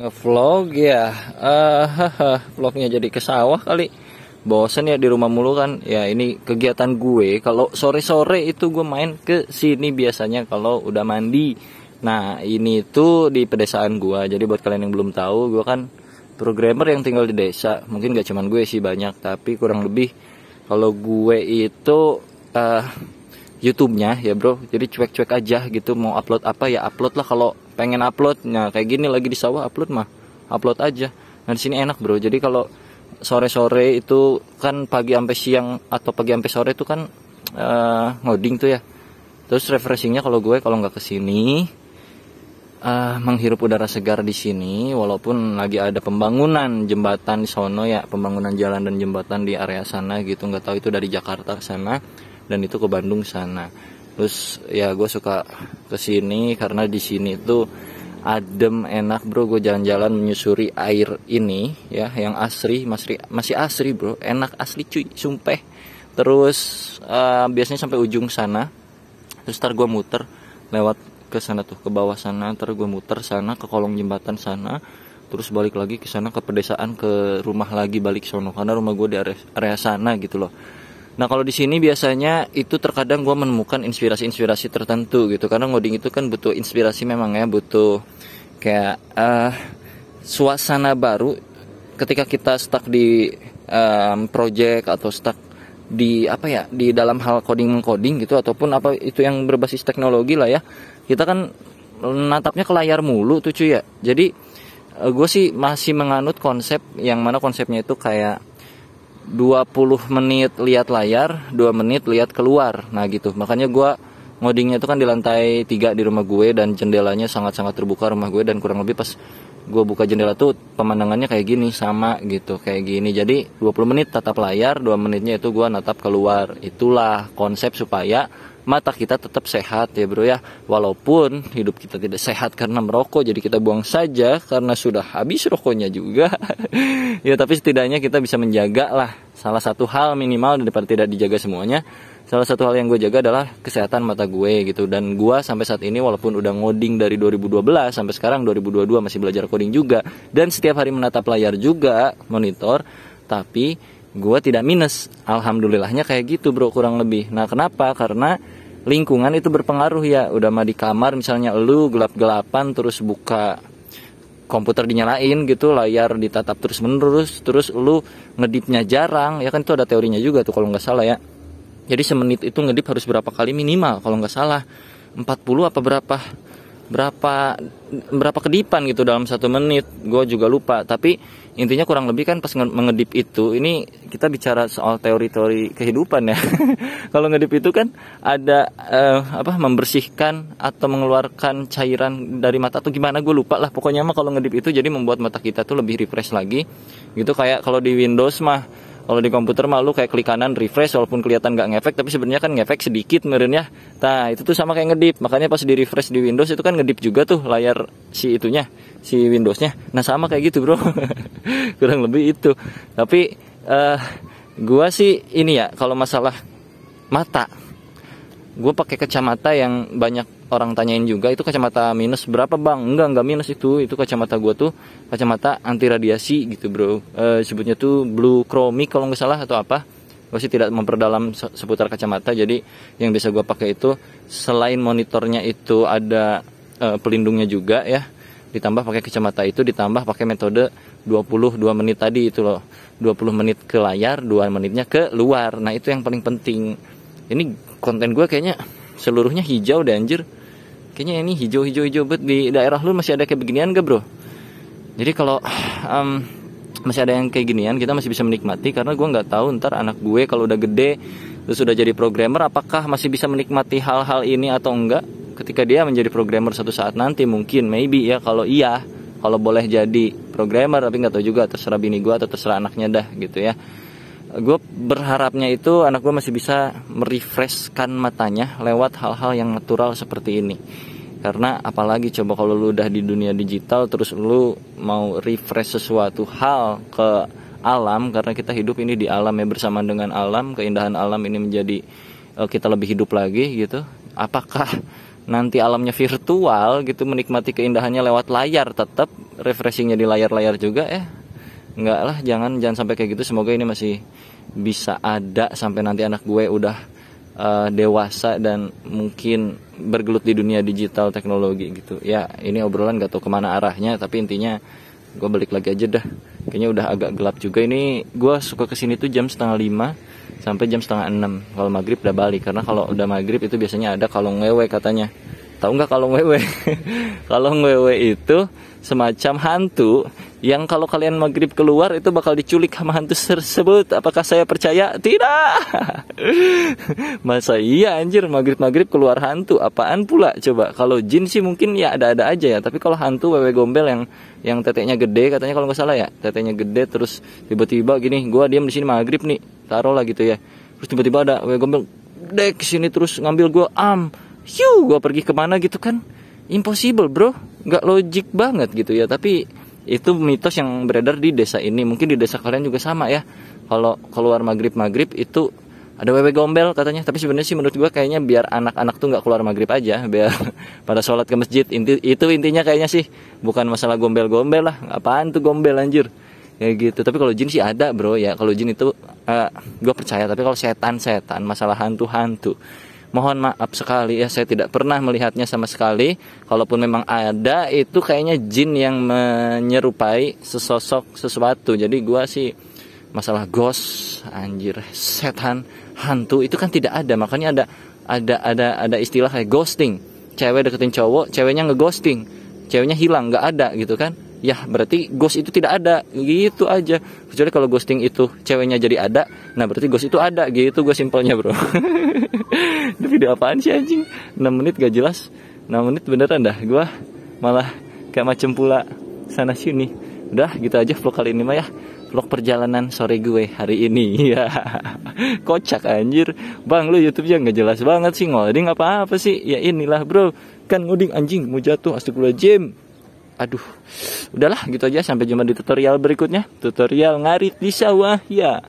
Ngevlog ya, uh, vlognya jadi ke sawah kali. Bosen ya di rumah mulu kan. Ya ini kegiatan gue. Kalau sore-sore itu gue main ke sini biasanya kalau udah mandi. Nah ini tuh di pedesaan gue. Jadi buat kalian yang belum tahu, gue kan programmer yang tinggal di desa. Mungkin gak cuman gue sih banyak, tapi kurang lebih kalau gue itu uh, YouTube-nya ya bro jadi cuek-cuek aja gitu mau upload apa ya upload lah kalau pengen upload nah kayak gini lagi di sawah upload mah upload aja nah di sini enak bro jadi kalau sore-sore itu kan pagi sampai siang atau pagi sampai sore itu kan uh, ngoding tuh ya terus refreshingnya kalau gue kalau nggak kesini uh, eh, menghirup udara segar di sini walaupun lagi ada pembangunan jembatan di sono ya pembangunan jalan dan jembatan di area sana gitu nggak tahu itu dari Jakarta sana dan itu ke Bandung sana terus ya gue suka ke sini karena di sini itu adem enak bro gue jalan-jalan menyusuri air ini ya yang asri masih masih asri bro enak asli cuy sumpah terus uh, biasanya sampai ujung sana terus ntar gue muter lewat ke sana tuh ke bawah sana ntar gue muter sana ke kolong jembatan sana terus balik lagi ke sana ke pedesaan ke rumah lagi balik sono karena rumah gue di area, area sana gitu loh Nah kalau di sini biasanya itu terkadang gue menemukan inspirasi-inspirasi tertentu gitu karena ngoding itu kan butuh inspirasi memang ya butuh kayak uh, suasana baru ketika kita stuck di um, project atau stuck di apa ya di dalam hal coding coding gitu ataupun apa itu yang berbasis teknologi lah ya kita kan natapnya ke layar mulu tuh cuy ya jadi uh, eh, gue sih masih menganut konsep yang mana konsepnya itu kayak 20 menit lihat layar, 2 menit lihat keluar. Nah gitu. Makanya gue ngodingnya itu kan di lantai 3 di rumah gue dan jendelanya sangat-sangat terbuka rumah gue dan kurang lebih pas gue buka jendela tuh pemandangannya kayak gini sama gitu kayak gini jadi 20 menit tatap layar 2 menitnya itu gue natap keluar itulah konsep supaya mata kita tetap sehat ya bro ya walaupun hidup kita tidak sehat karena merokok jadi kita buang saja karena sudah habis rokoknya juga ya tapi setidaknya kita bisa menjaga lah salah satu hal minimal daripada tidak dijaga semuanya salah satu hal yang gue jaga adalah kesehatan mata gue gitu dan gue sampai saat ini walaupun udah ngoding dari 2012 sampai sekarang 2022 masih belajar coding juga dan setiap hari menatap layar juga monitor tapi gue tidak minus alhamdulillahnya kayak gitu bro kurang lebih nah kenapa karena lingkungan itu berpengaruh ya udah mah di kamar misalnya lu gelap gelapan terus buka komputer dinyalain gitu layar ditatap terus menerus terus lu ngedipnya jarang ya kan itu ada teorinya juga tuh kalau nggak salah ya jadi semenit itu ngedip harus berapa kali minimal kalau nggak salah 40 apa berapa berapa berapa kedipan gitu dalam satu menit gue juga lupa tapi intinya kurang lebih kan pas mengedip itu ini kita bicara soal teori-teori kehidupan ya kalau ngedip itu kan ada eh, apa membersihkan atau mengeluarkan cairan dari mata tuh gimana gue lupa lah pokoknya mah kalau ngedip itu jadi membuat mata kita tuh lebih refresh lagi gitu kayak kalau di Windows mah kalau di komputer mah lu kayak klik kanan refresh walaupun kelihatan nggak ngefek tapi sebenarnya kan ngefek sedikit ya. Nah, itu tuh sama kayak ngedip. Makanya pas di refresh di Windows itu kan ngedip juga tuh layar si itunya, si Windowsnya. Nah, sama kayak gitu, Bro. Kurang lebih itu. Tapi uh, gua sih ini ya kalau masalah mata gue pakai kacamata yang banyak orang tanyain juga itu kacamata minus berapa bang enggak enggak minus itu itu kacamata gue tuh kacamata anti radiasi gitu bro e, sebutnya tuh blue chromic kalau nggak salah atau apa gue sih tidak memperdalam seputar kacamata jadi yang bisa gue pakai itu selain monitornya itu ada e, pelindungnya juga ya ditambah pakai kacamata itu ditambah pakai metode 22 menit tadi itu loh 20 menit ke layar 2 menitnya ke luar nah itu yang paling penting ini konten gue kayaknya seluruhnya hijau dan anjir kayaknya ini hijau hijau hijau bet di daerah lu masih ada kayak beginian gak bro jadi kalau um, masih ada yang kayak ginian kita masih bisa menikmati karena gue nggak tahu ntar anak gue kalau udah gede terus sudah jadi programmer apakah masih bisa menikmati hal-hal ini atau enggak ketika dia menjadi programmer satu saat nanti mungkin maybe ya kalau iya kalau boleh jadi programmer tapi nggak tahu juga terserah bini gue atau terserah anaknya dah gitu ya gue berharapnya itu anak gue masih bisa merefreshkan matanya lewat hal-hal yang natural seperti ini karena apalagi coba kalau lu udah di dunia digital terus lu mau refresh sesuatu hal ke alam karena kita hidup ini di alam ya bersama dengan alam keindahan alam ini menjadi uh, kita lebih hidup lagi gitu apakah nanti alamnya virtual gitu menikmati keindahannya lewat layar tetap refreshingnya di layar-layar juga ya eh? Enggak lah jangan jangan sampai kayak gitu semoga ini masih bisa ada sampai nanti anak gue udah uh, dewasa dan mungkin bergelut di dunia digital teknologi gitu ya ini obrolan gak tau kemana arahnya tapi intinya gue balik lagi aja dah kayaknya udah agak gelap juga ini gue suka kesini tuh jam setengah lima sampai jam setengah enam kalau maghrib udah balik karena kalau udah maghrib itu biasanya ada kalau ngewe katanya Tahu nggak kalau wewe? kalau wewe itu semacam hantu yang kalau kalian maghrib keluar itu bakal diculik sama hantu tersebut. Apakah saya percaya? Tidak. Masa iya anjir maghrib-maghrib keluar hantu. Apaan pula coba? Kalau jin sih mungkin ya ada-ada aja ya. Tapi kalau hantu wewe gombel yang yang teteknya gede katanya kalau nggak salah ya. Teteknya gede terus tiba-tiba gini. Gua diam di sini maghrib nih. Taruh lah gitu ya. Terus tiba-tiba ada wewe gombel dek sini terus ngambil gue am hiu gue pergi kemana gitu kan impossible bro nggak logik banget gitu ya tapi itu mitos yang beredar di desa ini mungkin di desa kalian juga sama ya kalau keluar maghrib maghrib itu ada wewe gombel katanya tapi sebenarnya sih menurut gue kayaknya biar anak-anak tuh nggak keluar maghrib aja biar pada sholat ke masjid Inti, itu intinya kayaknya sih bukan masalah gombel-gombel lah apaan tuh gombel anjir ya gitu tapi kalau jin sih ada bro ya kalau jin itu uh, eh, gue percaya tapi kalau setan setan masalah hantu-hantu mohon maaf sekali ya saya tidak pernah melihatnya sama sekali kalaupun memang ada itu kayaknya jin yang menyerupai sesosok sesuatu jadi gua sih masalah ghost anjir setan hantu itu kan tidak ada makanya ada ada ada ada istilah kayak ghosting cewek deketin cowok ceweknya ngeghosting ceweknya hilang nggak ada gitu kan ya berarti ghost itu tidak ada gitu aja kecuali kalau ghosting itu ceweknya jadi ada nah berarti ghost itu ada gitu gue simpelnya bro itu video apaan sih anjing 6 menit gak jelas 6 menit beneran dah gue malah kayak macem pula sana sini udah gitu aja vlog kali ini mah ya vlog perjalanan sore gue hari ini ya kocak anjir bang lu YouTube-nya gak jelas banget sih ngoding apa apa sih ya inilah bro kan ngoding anjing mau jatuh astagfirullahaladzim aduh udahlah gitu aja sampai jumpa di tutorial berikutnya tutorial ngarit di sawah ya